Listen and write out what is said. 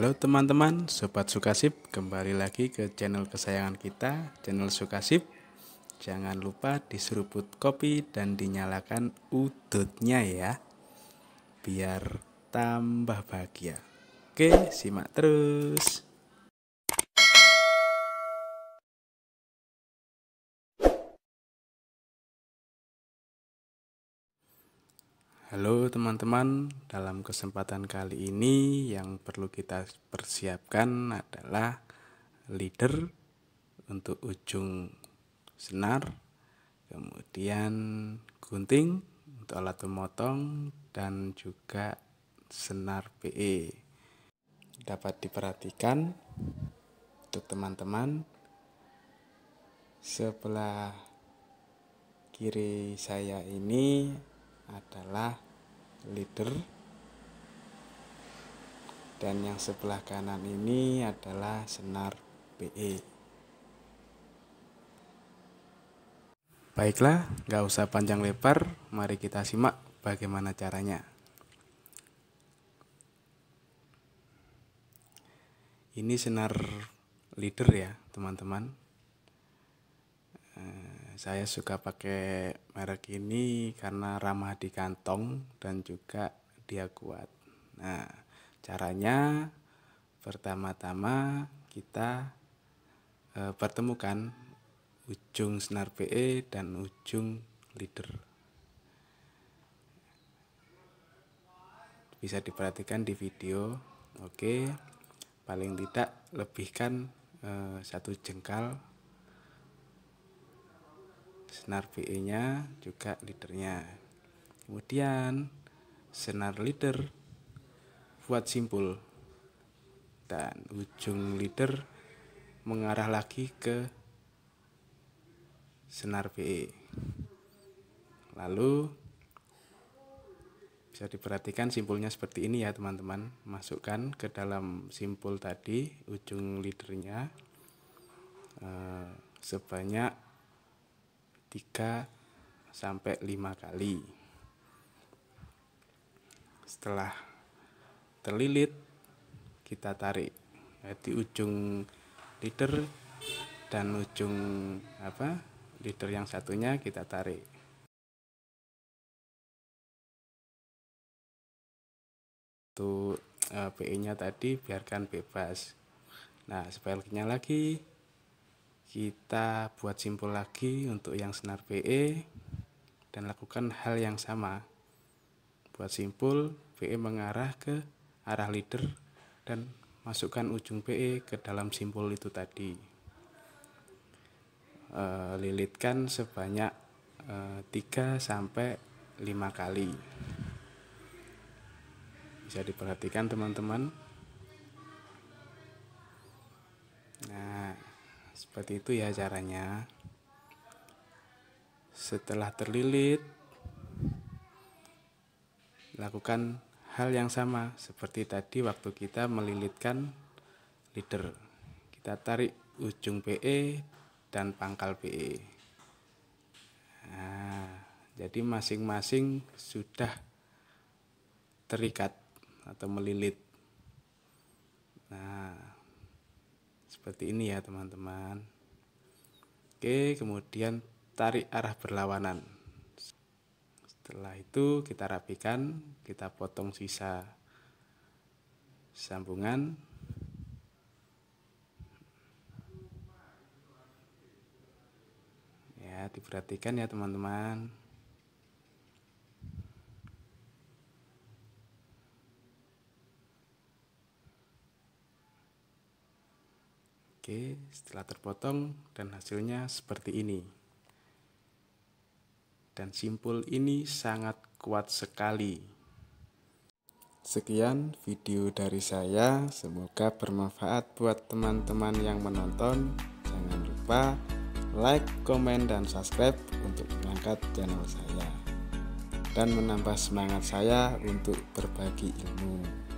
Halo teman-teman, Sobat Sukasip, kembali lagi ke channel kesayangan kita, channel Sukasip. Jangan lupa diseruput kopi dan dinyalakan udutnya ya, biar tambah bahagia. Oke, simak terus. Halo teman-teman, dalam kesempatan kali ini yang perlu kita persiapkan adalah leader untuk ujung senar, kemudian gunting untuk alat pemotong dan juga senar PE. Dapat diperhatikan untuk teman-teman sebelah kiri saya ini adalah leader dan yang sebelah kanan ini adalah senar PE. Baiklah, nggak usah panjang lebar, mari kita simak bagaimana caranya. Ini senar leader ya, teman-teman saya suka pakai merek ini karena ramah di kantong dan juga dia kuat. Nah, caranya pertama-tama kita e, pertemukan ujung senar PE dan ujung leader. Bisa diperhatikan di video. Oke. Paling tidak lebihkan e, satu jengkal senar BE nya juga leadernya kemudian senar leader buat simpul dan ujung leader mengarah lagi ke senar BE lalu bisa diperhatikan simpulnya seperti ini ya teman-teman masukkan ke dalam simpul tadi ujung leadernya eh, sebanyak 3 sampai 5 kali. Setelah terlilit kita tarik di ujung leader dan ujung apa leader yang satunya kita tarik untuk PE eh, nya tadi biarkan bebas nah sebaliknya lagi kita buat simpul lagi untuk yang senar PE dan lakukan hal yang sama buat simpul PE mengarah ke arah leader dan masukkan ujung PE ke dalam simpul itu tadi e, lilitkan sebanyak e, eh, 3 sampai 5 kali bisa diperhatikan teman-teman seperti itu ya caranya setelah terlilit lakukan hal yang sama seperti tadi waktu kita melilitkan leader kita tarik ujung PE dan pangkal PE nah, jadi masing-masing sudah terikat atau melilit nah seperti ini ya teman-teman oke kemudian tarik arah berlawanan setelah itu kita rapikan kita potong sisa sambungan ya diperhatikan ya teman-teman Oke, setelah terpotong dan hasilnya seperti ini. Dan simpul ini sangat kuat sekali. Sekian video dari saya, semoga bermanfaat buat teman-teman yang menonton. Jangan lupa like, komen, dan subscribe untuk mengangkat channel saya dan menambah semangat saya untuk berbagi ilmu.